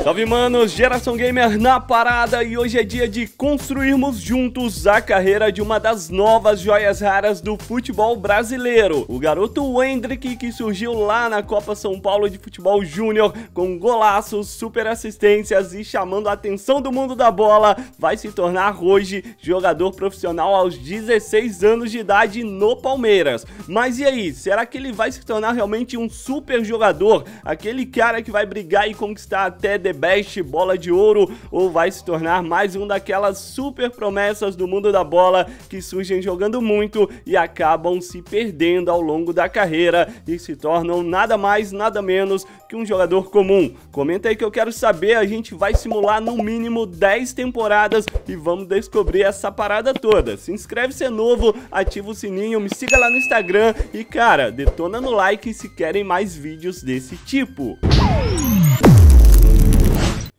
Salve manos, Geração Gamer na parada e hoje é dia de construirmos juntos a carreira de uma das novas joias raras do futebol brasileiro. O garoto Hendrick que surgiu lá na Copa São Paulo de Futebol Júnior com golaços, super assistências e chamando a atenção do mundo da bola, vai se tornar hoje jogador profissional aos 16 anos de idade no Palmeiras. Mas e aí, será que ele vai se tornar realmente um super jogador? Aquele cara que vai brigar e conquistar até The Best Bola de Ouro ou vai se tornar mais um daquelas super promessas do mundo da bola que surgem jogando muito e acabam se perdendo ao longo da carreira e se tornam nada mais, nada menos que um jogador comum. Comenta aí que eu quero saber, a gente vai simular no mínimo 10 temporadas e vamos descobrir essa parada toda. Se inscreve se é novo, ativa o sininho, me siga lá no Instagram e cara, detona no like se querem mais vídeos desse tipo.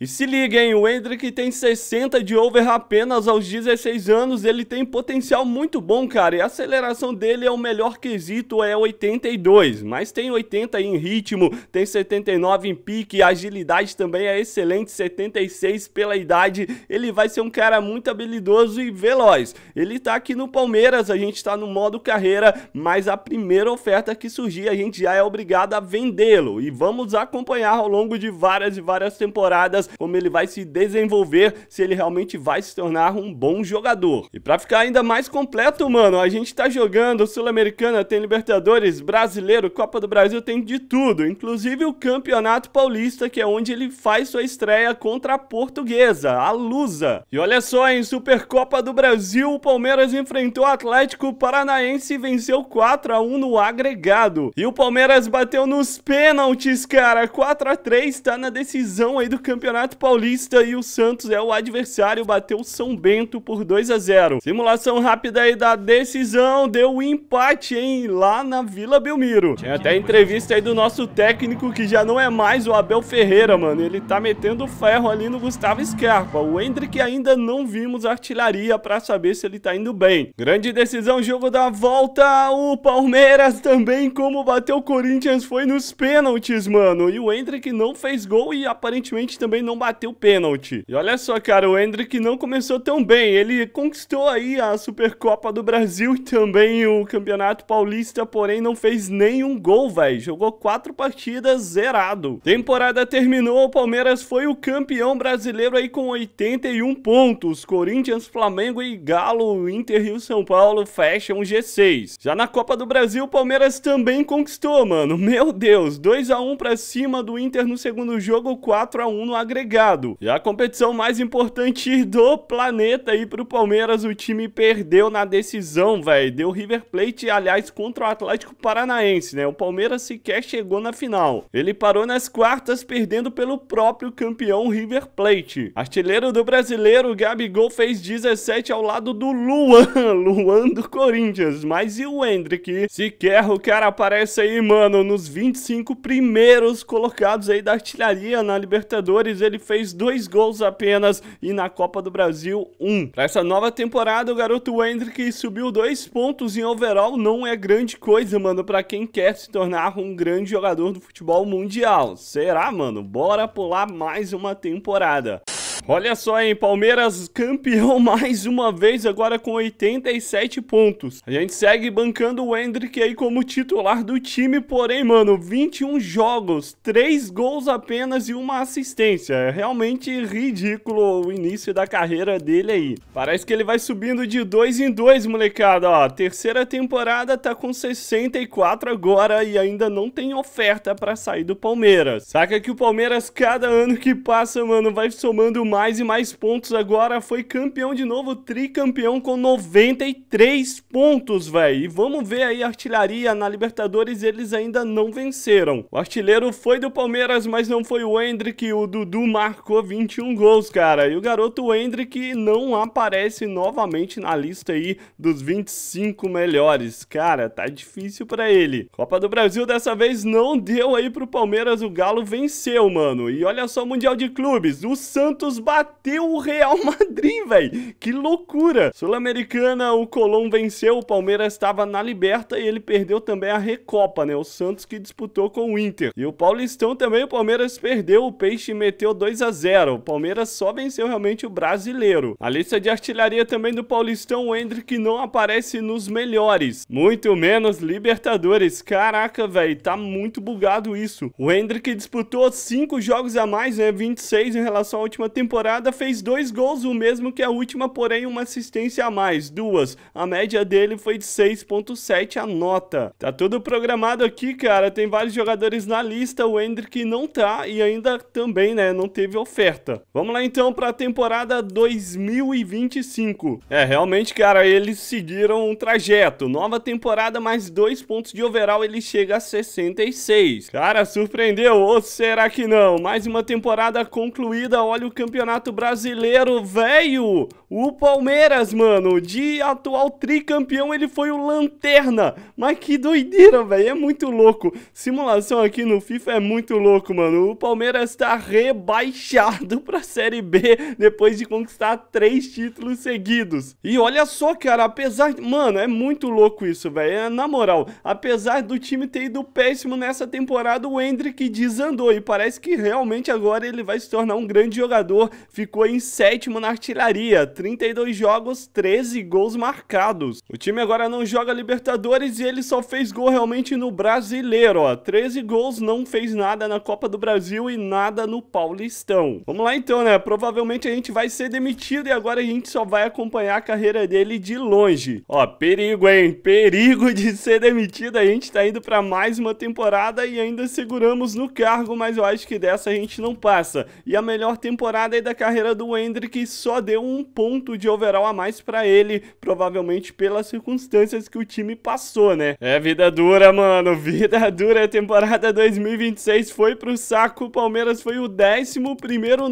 E se liga, hein? O Hendrick tem 60 de over apenas aos 16 anos. Ele tem potencial muito bom, cara. E a aceleração dele é o melhor quesito, é 82. Mas tem 80 em ritmo, tem 79 em pique, agilidade também é excelente, 76 pela idade. Ele vai ser um cara muito habilidoso e veloz. Ele tá aqui no Palmeiras, a gente tá no modo carreira, mas a primeira oferta que surgir, a gente já é obrigado a vendê-lo. E vamos acompanhar ao longo de várias e várias temporadas como ele vai se desenvolver, se ele realmente vai se tornar um bom jogador. E para ficar ainda mais completo, mano, a gente tá jogando Sul-Americana, tem Libertadores, Brasileiro, Copa do Brasil, tem de tudo, inclusive o Campeonato Paulista, que é onde ele faz sua estreia contra a Portuguesa, a Lusa. E olha só, em Supercopa do Brasil, o Palmeiras enfrentou o Atlético Paranaense e venceu 4 a 1 no agregado. E o Palmeiras bateu nos pênaltis, cara, 4 a 3, tá na decisão aí do Campeonato Campeonato Paulista e o Santos é o adversário, bateu o São Bento por 2 a 0. Simulação rápida aí da decisão, deu um empate, hein, lá na Vila Belmiro. Tinha até entrevista aí do nosso técnico, que já não é mais o Abel Ferreira, mano. Ele tá metendo ferro ali no Gustavo Scarpa. O Hendrick ainda não vimos artilharia pra saber se ele tá indo bem. Grande decisão, jogo da volta. O Palmeiras também, como bateu o Corinthians, foi nos pênaltis, mano. E o Hendrick não fez gol e aparentemente também não não bateu o pênalti. E olha só, cara, o Hendrick não começou tão bem. Ele conquistou aí a Supercopa do Brasil e também o Campeonato Paulista, porém não fez nenhum gol, velho. Jogou quatro partidas zerado. Temporada terminou, o Palmeiras foi o campeão brasileiro aí com 81 pontos. Corinthians, Flamengo e Galo, Inter e o São Paulo fecham G6. Já na Copa do Brasil, o Palmeiras também conquistou, mano. Meu Deus, 2 a 1 para cima do Inter no segundo jogo, 4 a 1 no H agregado. Já a competição mais importante do planeta aí pro Palmeiras, o time perdeu na decisão, velho. Deu River Plate, aliás, contra o Atlético Paranaense, né? O Palmeiras sequer chegou na final. Ele parou nas quartas, perdendo pelo próprio campeão River Plate. Artilheiro do brasileiro, Gabigol fez 17 ao lado do Luan, Luan do Corinthians. Mas e o Hendrick? Sequer o cara aparece aí, mano, nos 25 primeiros colocados aí da artilharia na Libertadores ele fez dois gols apenas e na Copa do Brasil, um. Para essa nova temporada, o garoto Hendrick subiu dois pontos em overall, não é grande coisa, mano, para quem quer se tornar um grande jogador do futebol mundial. Será, mano? Bora pular mais uma temporada. Olha só, hein? Palmeiras campeão mais uma vez, agora com 87 pontos. A gente segue bancando o Hendrick aí como titular do time, porém, mano, 21 jogos, 3 gols apenas e uma assistência. É realmente ridículo o início da carreira dele aí. Parece que ele vai subindo de 2 em 2, molecada, ó. Terceira temporada tá com 64 agora e ainda não tem oferta pra sair do Palmeiras. Saca que o Palmeiras, cada ano que passa, mano, vai somando mais e mais pontos agora. Foi campeão de novo, tricampeão com 93 pontos, velho. E vamos ver aí a artilharia na Libertadores, eles ainda não venceram. O artilheiro foi do Palmeiras, mas não foi o Hendrick. O Dudu marcou 21 gols, cara. E o garoto Hendrick não aparece novamente na lista aí dos 25 melhores. Cara, tá difícil pra ele. Copa do Brasil dessa vez não deu aí pro Palmeiras. O Galo venceu, mano. E olha só o Mundial de Clubes. O Santos bateu o Real Madrid, velho. Que loucura. Sul-Americana, o Colom venceu, o Palmeiras estava na liberta e ele perdeu também a Recopa, né? O Santos que disputou com o Inter. E o Paulistão também, o Palmeiras perdeu, o Peixe meteu 2 a 0 O Palmeiras só venceu realmente o brasileiro. A lista de artilharia também do Paulistão, o Hendrick não aparece nos melhores. Muito menos Libertadores. Caraca, velho, tá muito bugado isso. O Hendrick disputou 5 jogos a mais, né? 26 em relação à última temporada temporada fez dois gols, o mesmo que a última, porém uma assistência a mais, duas. A média dele foi de 6.7 a nota. Tá tudo programado aqui, cara, tem vários jogadores na lista, o Hendrick não tá e ainda também, né, não teve oferta. Vamos lá então para a temporada 2025. É, realmente, cara, eles seguiram um trajeto. Nova temporada mais dois pontos de overall, ele chega a 66. Cara, surpreendeu ou será que não? Mais uma temporada concluída, olha o campeonato Campeonato Brasileiro, velho. O Palmeiras, mano, de atual tricampeão, ele foi o lanterna. Mas que doideira, velho. É muito louco. Simulação aqui no FIFA é muito louco, mano. O Palmeiras está rebaixado pra Série B depois de conquistar três títulos seguidos. E olha só, cara, apesar. Mano, é muito louco isso, velho. É, na moral, apesar do time ter ido péssimo nessa temporada, o Hendrick desandou. E parece que realmente agora ele vai se tornar um grande jogador ficou em sétimo na artilharia, 32 jogos, 13 gols marcados. O time agora não joga Libertadores e ele só fez gol realmente no Brasileiro, ó. 13 gols, não fez nada na Copa do Brasil e nada no Paulistão. Vamos lá então, né? Provavelmente a gente vai ser demitido e agora a gente só vai acompanhar a carreira dele de longe. Ó, perigo, hein? Perigo de ser demitido. A gente tá indo para mais uma temporada e ainda seguramos no cargo, mas eu acho que dessa a gente não passa. E a melhor temporada retomada aí da carreira do Hendrick só deu um ponto de overall a mais para ele, provavelmente pelas circunstâncias que o time passou, né? É vida dura, mano, vida dura. A é temporada 2026 foi pro saco, o Palmeiras foi o 11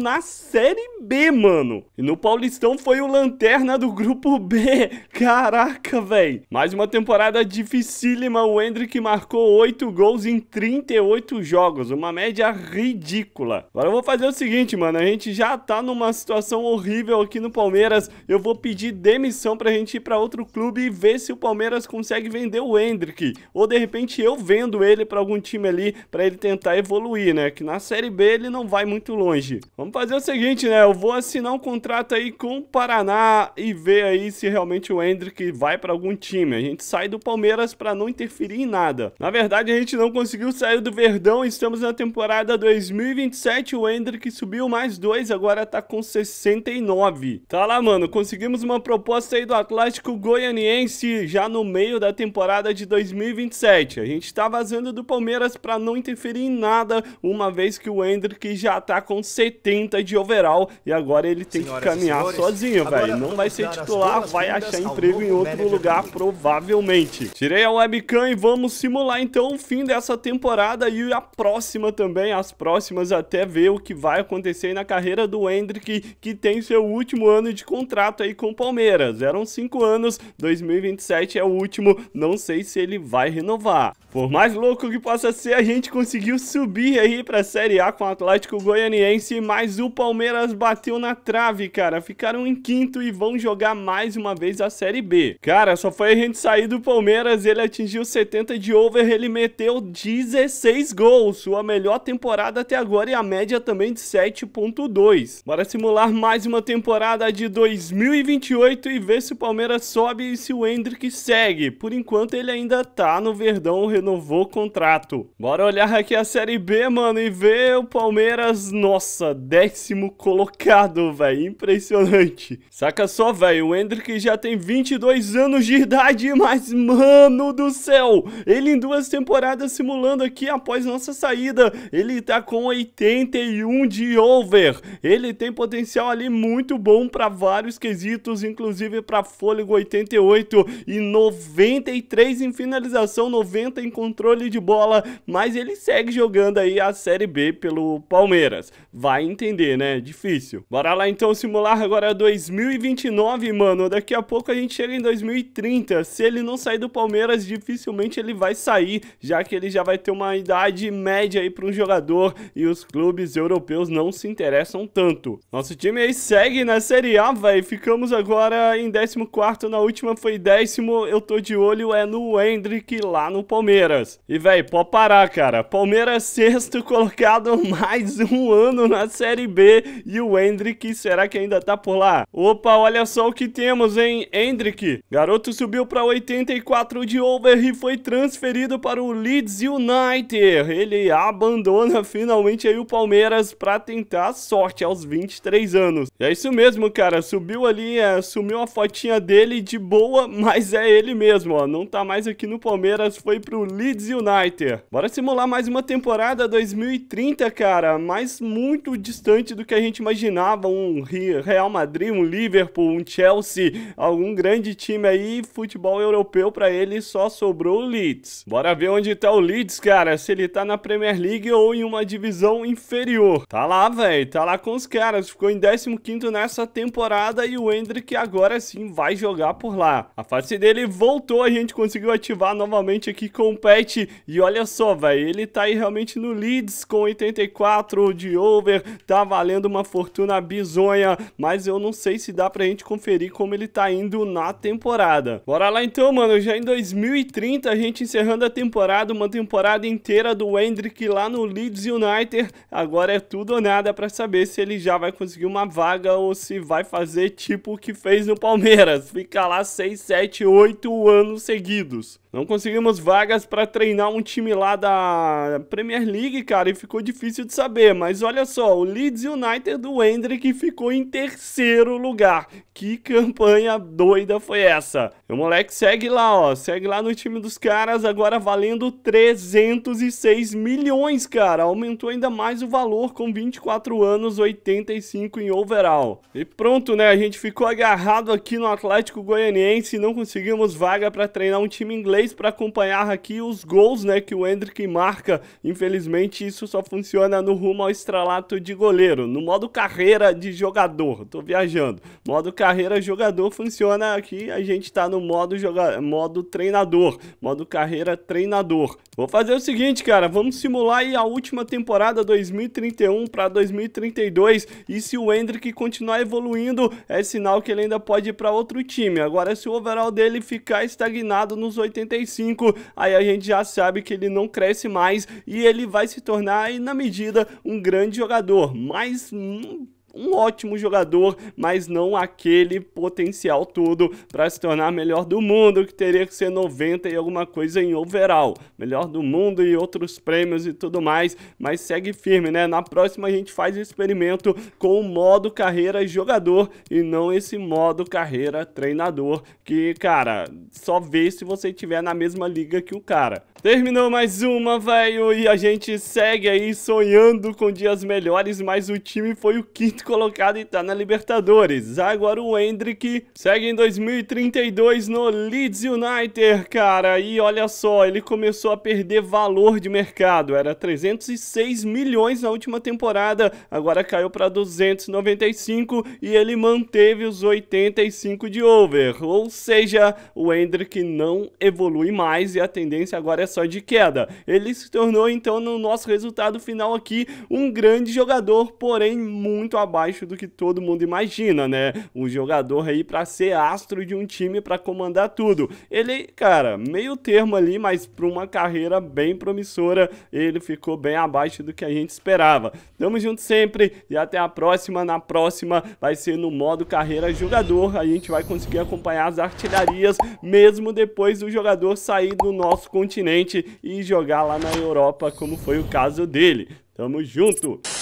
na Série B, mano. E no Paulistão foi o lanterna do grupo B. Caraca, velho. Mais uma temporada dificílima, o Hendrick marcou 8 gols em 38 jogos, uma média ridícula. Agora eu vou fazer o seguinte, mano, a gente já tá numa situação horrível aqui no Palmeiras. Eu vou pedir demissão pra gente ir pra outro clube e ver se o Palmeiras consegue vender o Hendrick. Ou de repente eu vendo ele pra algum time ali, pra ele tentar evoluir, né? Que na Série B ele não vai muito longe. Vamos fazer o seguinte, né? Eu vou assinar um contrato aí com o Paraná e ver aí se realmente o Hendrick vai pra algum time. A gente sai do Palmeiras pra não interferir em nada. Na verdade, a gente não conseguiu sair do Verdão. Estamos na temporada 2027. O Hendrick subiu mais dois agora agora tá com 69. Tá lá, mano. Conseguimos uma proposta aí do Atlético Goianiense já no meio da temporada de 2027. A gente tá vazando do Palmeiras pra não interferir em nada, uma vez que o Hendrick já tá com 70 de overall e agora ele tem Senhoras que caminhar sozinho, velho. Não vai ser titular, vai achar emprego em outro lugar, provavelmente. Tirei a webcam e vamos simular então o fim dessa temporada e a próxima também, as próximas até ver o que vai acontecer na carreira do Hendrick, que tem seu último ano de contrato aí com o Palmeiras. Eram cinco anos, 2027 é o último, não sei se ele vai renovar. Por mais louco que possa ser, a gente conseguiu subir aí pra Série A com o Atlético Goianiense, mas o Palmeiras bateu na trave, cara. Ficaram em quinto e vão jogar mais uma vez a Série B. Cara, só foi a gente sair do Palmeiras, ele atingiu 70 de over, ele meteu 16 gols, sua melhor temporada até agora e a média também de 7.2. 2. Bora simular mais uma temporada de 2028 e ver se o Palmeiras sobe e se o Hendrick segue. Por enquanto ele ainda tá no Verdão, renovou o contrato. Bora olhar aqui a Série B, mano, e ver o Palmeiras, nossa, décimo colocado, velho, impressionante. Saca só, velho, o Hendrick já tem 22 anos de idade, mas, mano do céu, ele em duas temporadas simulando aqui após nossa saída, ele tá com 81 de over. Ele ele tem potencial ali muito bom para vários quesitos, inclusive para fôlego 88 e 93 em finalização, 90 em controle de bola, mas ele segue jogando aí a Série B pelo Palmeiras. Vai entender, né? Difícil. Bora lá então simular agora 2029, mano. Daqui a pouco a gente chega em 2030. Se ele não sair do Palmeiras, dificilmente ele vai sair, já que ele já vai ter uma idade média aí para um jogador e os clubes europeus não se interessam tanto. Nosso time aí segue na né? Série A, velho. Ficamos agora em 14, na última foi décimo. Eu tô de olho é no Hendrick lá no Palmeiras. E, velho, pode parar, cara. Palmeiras é sexto colocado mais um ano na Série B. E o Hendrick, será que ainda tá por lá? Opa, olha só o que temos, hein? Hendrick. Garoto subiu pra 84 de over e foi transferido para o Leeds United. Ele abandona finalmente aí o Palmeiras pra tentar sorte aos 23 anos. E é isso mesmo, cara. Subiu ali, é, sumiu a fotinha dele de boa, mas é ele mesmo, ó. Não tá mais aqui no Palmeiras, foi pro Leeds United. Bora simular mais uma temporada 2030, cara. Mas muito distante do que a gente imaginava. Um Real Madrid, um Liverpool, um Chelsea, algum grande time aí. Futebol europeu pra ele só sobrou o Leeds. Bora ver onde tá o Leeds, cara. Se ele tá na Premier League ou em uma divisão inferior. Tá lá, velho. Tá lá com com os caras, ficou em 15 nessa temporada e o Hendrick agora sim vai jogar por lá. A face dele voltou, a gente conseguiu ativar novamente aqui com o Pet e olha só, velho, ele tá aí realmente no Leeds com 84 de over, tá valendo uma fortuna bizonha, mas eu não sei se dá pra gente conferir como ele tá indo na temporada. Bora lá então, mano, já em 2030 a gente encerrando a temporada, uma temporada inteira do Hendrick lá no Leeds United, agora é tudo ou nada pra saber se ele já vai conseguir uma vaga ou se vai fazer tipo o que fez no Palmeiras, ficar lá 6, 7, 8 anos seguidos. Não conseguimos vagas para treinar um time lá da Premier League, cara, e ficou difícil de saber. Mas olha só, o Leeds United do Hendrick ficou em terceiro lugar. Que campanha doida foi essa? O moleque segue lá, ó, segue lá no time dos caras, agora valendo 306 milhões, cara. Aumentou ainda mais o valor com 24 anos, 85 em overall. E pronto, né, a gente ficou agarrado aqui no Atlético Goianiense e não conseguimos vaga para treinar um time inglês para acompanhar aqui os gols né, que o Hendrick marca. Infelizmente, isso só funciona no rumo ao estralato de goleiro, no modo carreira de jogador. Tô viajando. Modo carreira jogador funciona aqui, a gente está no modo, joga... modo treinador, modo carreira treinador. Vou fazer o seguinte, cara, vamos simular aí a última temporada 2031 para 2032 e se o Hendrick continuar evoluindo, é sinal que ele ainda pode ir para outro time. Agora, se o overall dele ficar estagnado nos 80 35, aí a gente já sabe que ele não cresce mais e ele vai se tornar, na medida, um grande jogador. Mas. Hum, um ótimo jogador, mas não aquele potencial todo para se tornar melhor do mundo, que teria que ser 90 e alguma coisa em overall. Melhor do mundo e outros prêmios e tudo mais, mas segue firme, né? Na próxima a gente faz o experimento com o modo carreira jogador e não esse modo carreira treinador, que, cara, só vê se você estiver na mesma liga que o cara. Terminou mais uma, velho, e a gente segue aí sonhando com dias melhores, mas o time foi o quinto quinto colocado e tá na Libertadores. Agora o Hendrick segue em 2032 no Leeds United, cara. E olha só, ele começou a perder valor de mercado. Era 306 milhões na última temporada, agora caiu para 295 e ele manteve os 85 de over. Ou seja, o Hendrick não evolui mais e a tendência agora é só de queda. Ele se tornou então no nosso resultado final aqui um grande jogador, porém muito abaixo abaixo do que todo mundo imagina, né? Um jogador aí para ser astro de um time para comandar tudo. Ele, cara, meio termo ali, mas para uma carreira bem promissora, ele ficou bem abaixo do que a gente esperava. Tamo junto sempre e até a próxima. Na próxima vai ser no modo carreira jogador. A gente vai conseguir acompanhar as artilharias mesmo depois do jogador sair do nosso continente e jogar lá na Europa, como foi o caso dele. Tamo junto!